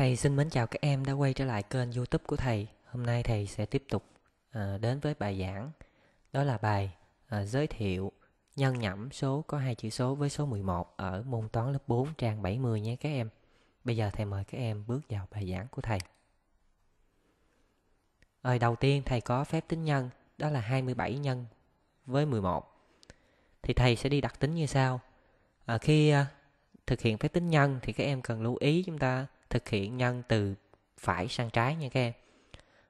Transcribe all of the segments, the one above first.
Thầy xin mến chào các em đã quay trở lại kênh youtube của thầy Hôm nay thầy sẽ tiếp tục à, đến với bài giảng Đó là bài à, giới thiệu nhân nhẩm số có hai chữ số với số 11 ở môn toán lớp 4 trang 70 nhé các em Bây giờ thầy mời các em bước vào bài giảng của thầy Ở ờ, đầu tiên thầy có phép tính nhân đó là 27 nhân với 11 Thì thầy sẽ đi đặt tính như sau à, Khi à, thực hiện phép tính nhân thì các em cần lưu ý chúng ta thực hiện nhân từ phải sang trái nha các em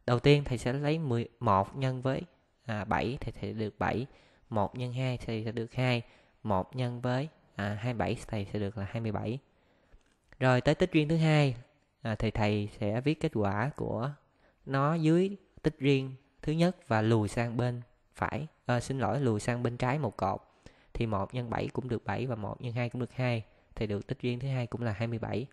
đầu tiên thầy sẽ lấy 11 nhân với à, 7 thì thầy được 7 1 nhân 2 thì sẽ được 2 1 nhân với à, 27 thầy sẽ được là 27 rồi tới tích riêng thứ hai à, thì thầy sẽ viết kết quả của nó dưới tích riêng thứ nhất và lùi sang bên phải à, xin lỗi lùi sang bên trái một cột thì 1 nhân 7 cũng được 7 và 1 nhân 2 cũng được 2 thì được tích riêng thứ hai cũng là 27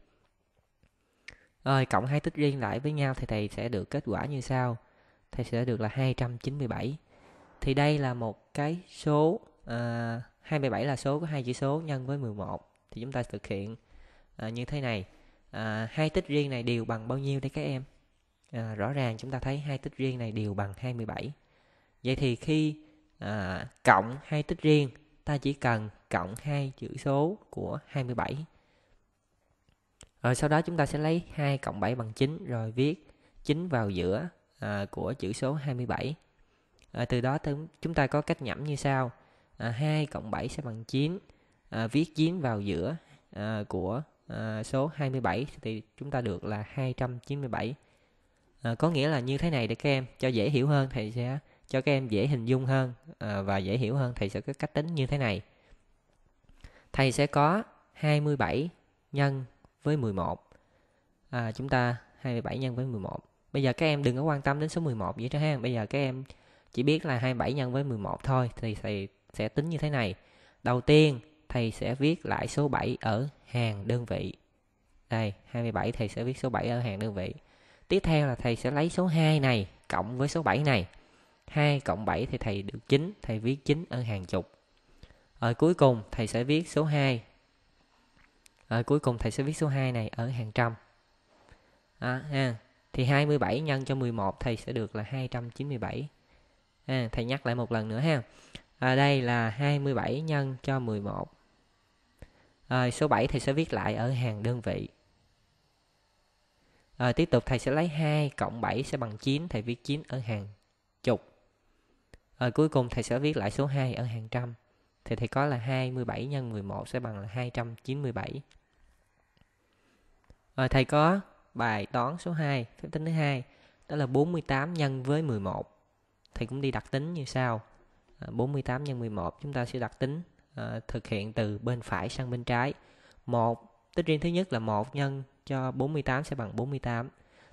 rồi cộng hai tích riêng lại với nhau thì thầy sẽ được kết quả như sau. Thầy sẽ được là 297. Thì đây là một cái số à, 27 là số có hai chữ số nhân với 11. Thì chúng ta thực hiện à, như thế này. À, hai tích riêng này đều bằng bao nhiêu đấy các em? À, rõ ràng chúng ta thấy hai tích riêng này đều bằng 27. Vậy thì khi à, cộng hai tích riêng ta chỉ cần cộng hai chữ số của 27 mươi rồi ờ, sau đó chúng ta sẽ lấy 2 cộng 7 bằng 9 rồi viết 9 vào giữa à, của chữ số 27. À, ờ, từ đó chúng ta có cách nhẩm như sau. À, 2 cộng 7 sẽ bằng 9. À, viết 9 vào giữa à, của à, số 27 thì chúng ta được là 297. À, có nghĩa là như thế này để các em cho dễ hiểu hơn thầy sẽ cho các em dễ hình dung hơn à, và dễ hiểu hơn thầy sẽ có cách tính như thế này. Thầy sẽ có 27 nhân với 11 à, chúng ta 27 nhân với 11 bây giờ các em đừng có quan tâm đến số 11 vậy đó ha bây giờ các em chỉ biết là 27 nhân với 11 thôi thì thầy sẽ tính như thế này đầu tiên thầy sẽ viết lại số 7 ở hàng đơn vị đây 27 thầy sẽ viết số 7 ở hàng đơn vị tiếp theo là thầy sẽ lấy số 2 này cộng với số 7 này 2 cộng 7 thì thầy được 9 thầy viết 9 ở hàng chục ở cuối cùng thầy sẽ viết số 2 à, cuối cùng thầy sẽ viết số 2 này ở hàng trăm à, ha. thì 27 nhân cho 11 thầy sẽ được là 297 à, thầy nhắc lại một lần nữa ha à, đây là 27 nhân cho 11 à, số 7 thầy sẽ viết lại ở hàng đơn vị à, tiếp tục thầy sẽ lấy 2 cộng 7 sẽ bằng 9 thầy viết 9 ở hàng chục à, cuối cùng thầy sẽ viết lại số 2 ở hàng trăm thì thầy có là 27 nhân 11 sẽ bằng là 297. À, thầy có bài toán số 2, phép tính thứ hai đó là 48 nhân với 11. Thầy cũng đi đặt tính như sau. 48 à, nhân 11 chúng ta sẽ đặt tính à, thực hiện từ bên phải sang bên trái. 1 tích riêng thứ nhất là 1 nhân cho 48 sẽ bằng 48.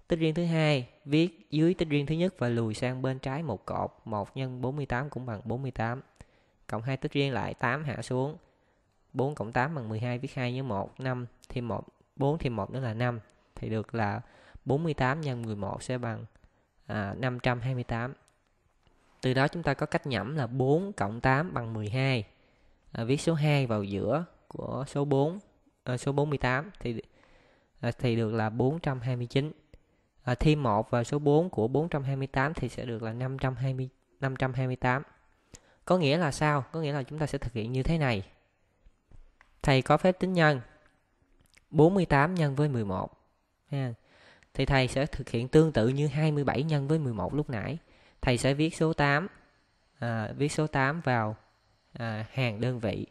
Tích riêng thứ hai viết dưới tích riêng thứ nhất và lùi sang bên trái một cột, 1 nhân 48 cũng bằng 48 cộng 2 tích riêng lại 8 hạ xuống 4 cộng 8 bằng 12 viết 2 nhớ 1 5 thêm 1 4 thêm 1 nữa là 5 thì được là 48 nhân 11 sẽ bằng à, 528 từ đó chúng ta có cách nhẩm là 4 cộng 8 bằng 12 à, viết số 2 vào giữa của số 4 à, số 48 thì à, thì được là 429 à, thêm 1 vào số 4 của 428 thì sẽ được là 520 528 có nghĩa là sao? Có nghĩa là chúng ta sẽ thực hiện như thế này. Thầy có phép tính nhân 48 nhân với 11. Ha. Thì thầy sẽ thực hiện tương tự như 27 nhân với 11 lúc nãy. Thầy sẽ viết số 8 à, viết số 8 vào à, hàng đơn vị.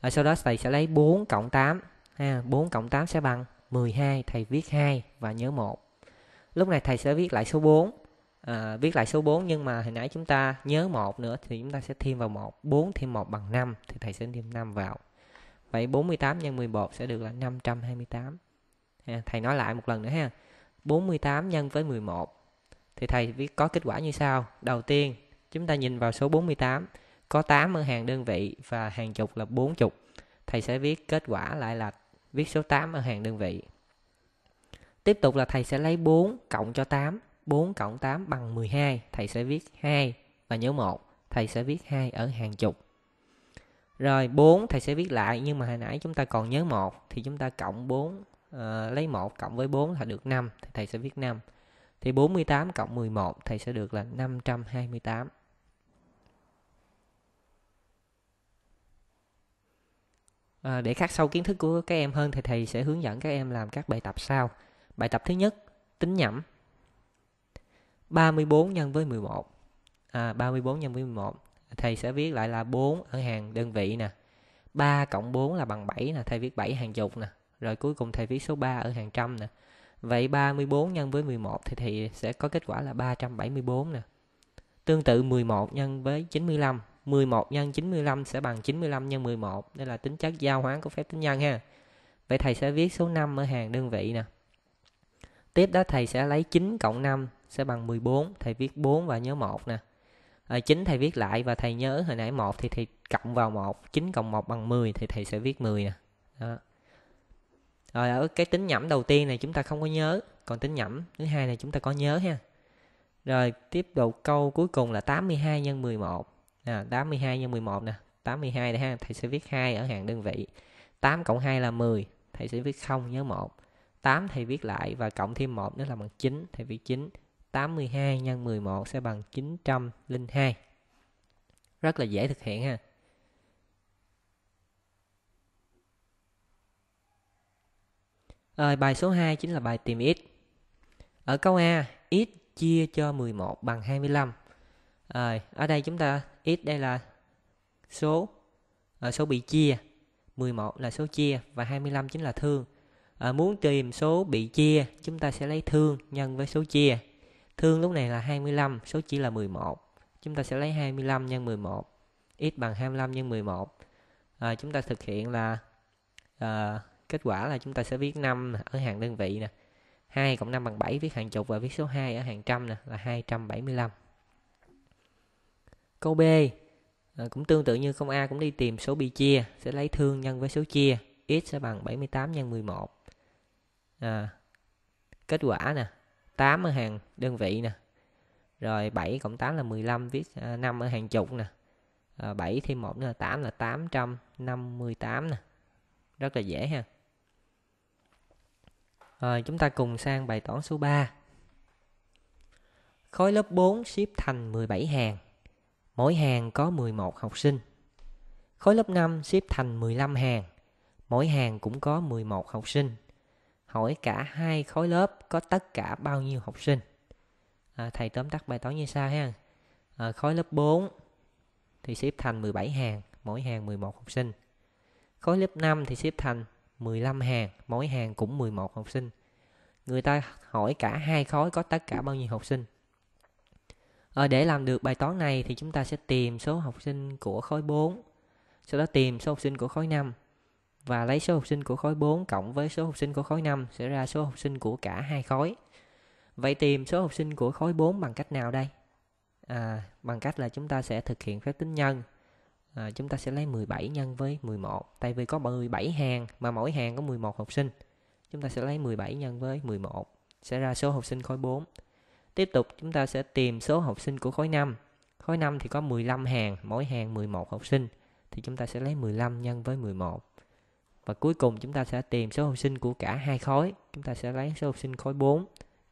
À, sau đó thầy sẽ lấy 4 cộng 8. Ha, 4 cộng 8 sẽ bằng 12. Thầy viết 2 và nhớ 1. Lúc này thầy sẽ viết lại số 4 à, viết lại số 4 nhưng mà hồi nãy chúng ta nhớ một nữa thì chúng ta sẽ thêm vào một 4 thêm 1 bằng 5 thì thầy sẽ thêm 5 vào. Vậy 48 nhân 11 sẽ được là 528. À, thầy nói lại một lần nữa ha. 48 nhân với 11 thì thầy viết có kết quả như sau. Đầu tiên, chúng ta nhìn vào số 48 có 8 ở hàng đơn vị và hàng chục là 4 chục. Thầy sẽ viết kết quả lại là viết số 8 ở hàng đơn vị. Tiếp tục là thầy sẽ lấy 4 cộng cho 8 4 cộng 8 bằng 12, thầy sẽ viết 2 và nhớ 1, thầy sẽ viết 2 ở hàng chục. Rồi 4 thầy sẽ viết lại nhưng mà hồi nãy chúng ta còn nhớ 1 thì chúng ta cộng 4 uh, ờ, lấy 1 cộng với 4 là được 5 thì thầy sẽ viết 5. Thì 48 cộng 11 thầy sẽ được là 528. À, ờ, để khắc sâu kiến thức của các em hơn thì thầy sẽ hướng dẫn các em làm các bài tập sau. Bài tập thứ nhất, tính nhẩm 34 nhân với 11 à, 34 nhân với 11 thầy sẽ viết lại là 4 ở hàng đơn vị nè 3 cộng 4 là bằng 7 nè thầy viết 7 hàng chục nè rồi cuối cùng thầy viết số 3 ở hàng trăm nè vậy 34 nhân với 11 thì thì sẽ có kết quả là 374 nè tương tự 11 nhân với 95 11 nhân 95 sẽ bằng 95 nhân 11 đây là tính chất giao hoán của phép tính nhân ha vậy thầy sẽ viết số 5 ở hàng đơn vị nè tiếp đó thầy sẽ lấy 9 cộng 5 sẽ bằng 14 thầy viết 4 và nhớ 1 nè à, 9 thầy viết lại và thầy nhớ hồi nãy 1 thì thầy cộng vào 1 9 cộng 1 bằng 10 thì thầy sẽ viết 10 nè đó. rồi ở cái tính nhẩm đầu tiên này chúng ta không có nhớ còn tính nhẩm thứ hai này chúng ta có nhớ ha rồi tiếp tục câu cuối cùng là 82 nhân 11 à, 82 nhân 11 nè 82 đây ha thầy sẽ viết 2 ở hàng đơn vị 8 cộng 2 là 10 thầy sẽ viết 0 nhớ 1 8 thầy viết lại và cộng thêm 1 nữa là bằng 9 thầy viết 9 82 nhân 11 sẽ bằng 902. Rất là dễ thực hiện ha. Rồi, bài số 2 chính là bài tìm x. Ở câu A, x chia cho 11 bằng 25. Rồi, ở đây chúng ta x đây là số ở ờ, số bị chia, 11 là số chia và 25 chính là thương. À, muốn tìm số bị chia, chúng ta sẽ lấy thương nhân với số chia. Thương lúc này là 25, số chỉ là 11. Chúng ta sẽ lấy 25 nhân 11, x bằng 25 nhân 11. À, chúng ta thực hiện là à, kết quả là chúng ta sẽ viết 5 ở hàng đơn vị nè. 2 cộng 5 bằng 7 viết hàng chục và viết số 2 ở hàng trăm nè là 275. Câu B à, cũng tương tự như câu A cũng đi tìm số bị chia, sẽ lấy thương nhân với số chia, x sẽ bằng 78 nhân 11. À, kết quả nè 8 ở hàng đơn vị nè rồi 7 cộng 8 là 15 viết 5 à, ở hàng chục nè à, 7 thêm 1 nữa là 8 là 858 nè rất là dễ ha rồi chúng ta cùng sang bài toán số 3 khối lớp 4 xếp thành 17 hàng mỗi hàng có 11 học sinh khối lớp 5 xếp thành 15 hàng mỗi hàng cũng có 11 học sinh hỏi cả hai khối lớp có tất cả bao nhiêu học sinh à, thầy tóm tắt bài toán như sau ha à, khối lớp 4 thì xếp thành 17 hàng mỗi hàng 11 học sinh khối lớp 5 thì xếp thành 15 hàng mỗi hàng cũng 11 học sinh người ta hỏi cả hai khối có tất cả bao nhiêu học sinh à, để làm được bài toán này thì chúng ta sẽ tìm số học sinh của khối 4 sau đó tìm số học sinh của khối 5 và lấy số học sinh của khối 4 cộng với số học sinh của khối 5 sẽ ra số học sinh của cả hai khối. Vậy tìm số học sinh của khối 4 bằng cách nào đây? À, bằng cách là chúng ta sẽ thực hiện phép tính nhân. À, chúng ta sẽ lấy 17 nhân với 11, tại vì có 17 hàng mà mỗi hàng có 11 học sinh. Chúng ta sẽ lấy 17 nhân với 11 sẽ ra số học sinh khối 4. Tiếp tục chúng ta sẽ tìm số học sinh của khối 5. Khối 5 thì có 15 hàng, mỗi hàng 11 học sinh thì chúng ta sẽ lấy 15 nhân với 11 và cuối cùng chúng ta sẽ tìm số học sinh của cả hai khối chúng ta sẽ lấy số học sinh khối 4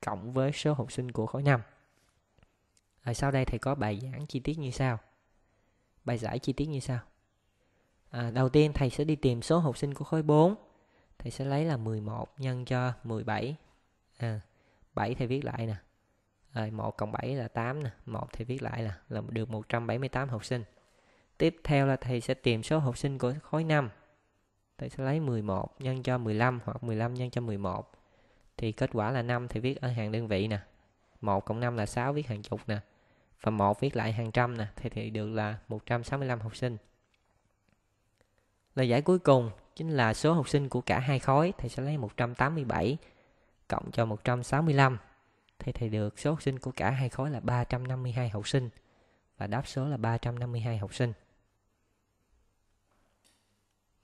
cộng với số học sinh của khối 5 ở sau đây thầy có bài giảng chi tiết như sau bài giải chi tiết như sau à, đầu tiên thầy sẽ đi tìm số học sinh của khối 4 thầy sẽ lấy là 11 nhân cho 17 à, 7 thầy viết lại nè à, 1 cộng 7 là 8 nè 1 thầy viết lại là, là được 178 học sinh tiếp theo là thầy sẽ tìm số học sinh của khối 5 Tôi sẽ lấy 11 nhân cho 15 hoặc 15 nhân cho 11 Thì kết quả là 5 thì viết ở hàng đơn vị nè 1 cộng 5 là 6 viết hàng chục nè Và 1 viết lại hàng trăm nè Thì thì được là 165 học sinh Lời giải cuối cùng chính là số học sinh của cả hai khối Thầy sẽ lấy 187 cộng cho 165 Thì thầy được số học sinh của cả hai khối là 352 học sinh Và đáp số là 352 học sinh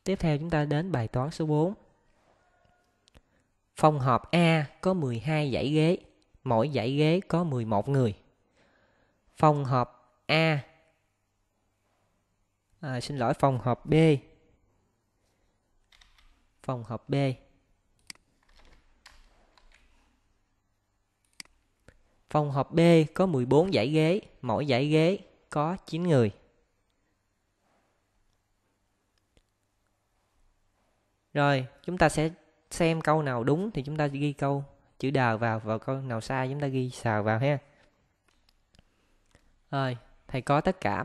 Tiếp theo chúng ta đến bài toán số 4. Phòng họp A có 12 dãy ghế, mỗi dãy ghế có 11 người. Phòng họp A à, xin lỗi phòng họp B. Phòng họp B. Phòng họp B có 14 dãy ghế, mỗi dãy ghế có 9 người. Rồi, chúng ta sẽ xem câu nào đúng thì chúng ta ghi câu chữ đờ vào và câu nào sai chúng ta ghi sờ vào ha. Rồi, thầy có tất cả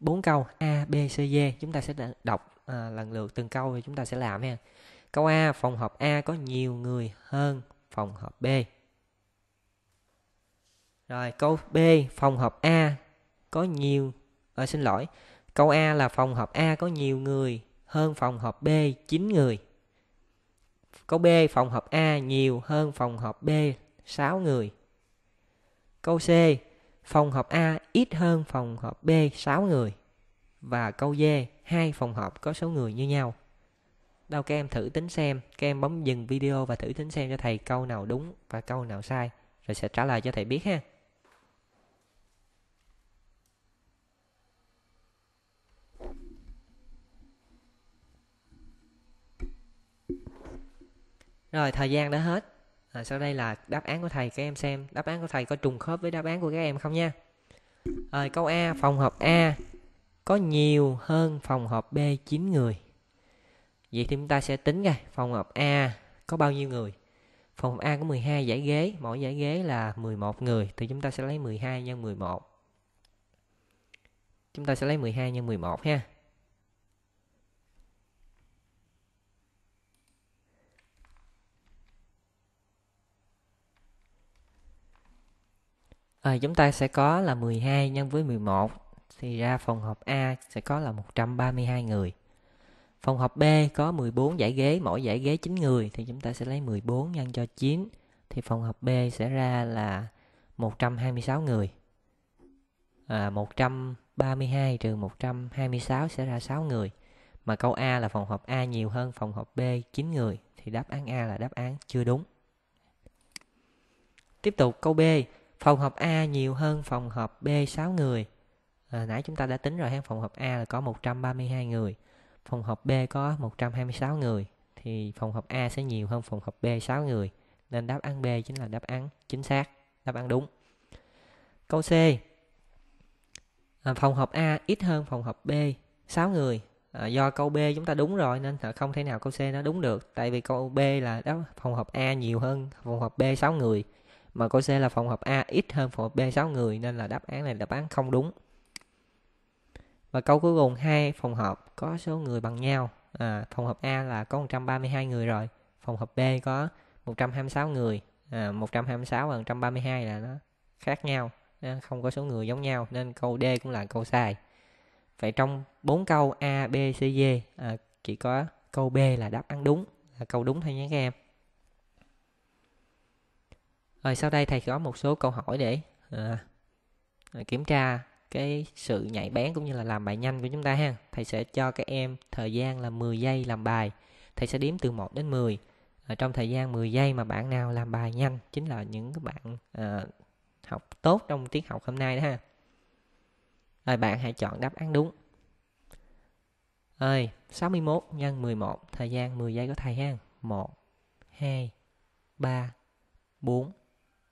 bốn câu A, B, C, D. Chúng ta sẽ đọc à, lần lượt từng câu rồi chúng ta sẽ làm ha. Câu A, phòng họp A có nhiều người hơn phòng họp B. Rồi, câu B, phòng họp A có nhiều... À, xin lỗi, câu A là phòng họp A có nhiều người hơn phòng họp B 9 người. Câu B phòng họp A nhiều hơn phòng họp B 6 người. Câu C phòng họp A ít hơn phòng họp B 6 người. Và câu D hai phòng họp có số người như nhau. Đâu các em thử tính xem, các em bấm dừng video và thử tính xem cho thầy câu nào đúng và câu nào sai rồi sẽ trả lời cho thầy biết ha. rồi thời gian đã hết à, sau đây là đáp án của thầy các em xem đáp án của thầy có trùng khớp với đáp án của các em không nha rồi câu a phòng họp a có nhiều hơn phòng họp b 9 người vậy thì chúng ta sẽ tính ra phòng họp a có bao nhiêu người phòng họp a có 12 giải ghế mỗi giải ghế là 11 người thì chúng ta sẽ lấy 12 nhân 11 chúng ta sẽ lấy 12 nhân 11 ha à, chúng ta sẽ có là 12 nhân với 11 thì ra phòng họp A sẽ có là 132 người. Phòng họp B có 14 giải ghế, mỗi giải ghế 9 người thì chúng ta sẽ lấy 14 nhân cho 9 thì phòng họp B sẽ ra là 126 người. À, 132 trừ 126 sẽ ra 6 người. Mà câu A là phòng họp A nhiều hơn phòng họp B 9 người thì đáp án A là đáp án chưa đúng. Tiếp tục câu B phòng họp A nhiều hơn phòng họp B 6 người à, nãy chúng ta đã tính rồi ha phòng họp A là có 132 người phòng họp B có 126 người thì phòng họp A sẽ nhiều hơn phòng họp B 6 người nên đáp án B chính là đáp án chính xác đáp án đúng câu C à, phòng họp A ít hơn phòng họp B 6 người à, do câu B chúng ta đúng rồi nên không thể nào câu C nó đúng được tại vì câu B là đó phòng họp A nhiều hơn phòng họp B 6 người mà câu C là phòng hợp A ít hơn phòng hợp B 6 người nên là đáp án này là đáp án không đúng và câu cuối cùng hai phòng hợp có số người bằng nhau à, phòng hợp A là có 132 người rồi phòng hợp B có 126 người à, 126 và 132 là nó khác nhau không có số người giống nhau nên câu D cũng là câu sai vậy trong bốn câu A B C D à, chỉ có câu B là đáp án đúng là câu đúng thôi nhé các em rồi sau đây thầy có một số câu hỏi để à, kiểm tra cái sự nhạy bén cũng như là làm bài nhanh của chúng ta ha. Thầy sẽ cho các em thời gian là 10 giây làm bài. Thầy sẽ đếm từ 1 đến 10. Ở ờ, trong thời gian 10 giây mà bạn nào làm bài nhanh chính là những các bạn à, học tốt trong tiết học hôm nay đó ha. Rồi bạn hãy chọn đáp án đúng. Ơi, 61 nhân 11, thời gian 10 giây của thầy ha. 1 2 3 4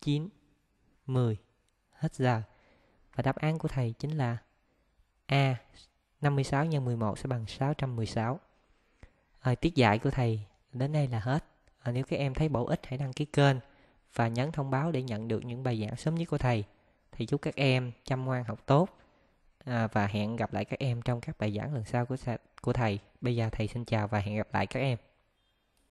9, 10. Hết giờ. Và đáp án của thầy chính là A. 56 x 11 sẽ bằng 616. À, ờ, tiết dạy của thầy đến đây là hết. À, nếu các em thấy bổ ích hãy đăng ký kênh và nhấn thông báo để nhận được những bài giảng sớm nhất của thầy. Thầy chúc các em chăm ngoan học tốt à, và hẹn gặp lại các em trong các bài giảng lần sau của của thầy. Bây giờ thầy xin chào và hẹn gặp lại các em.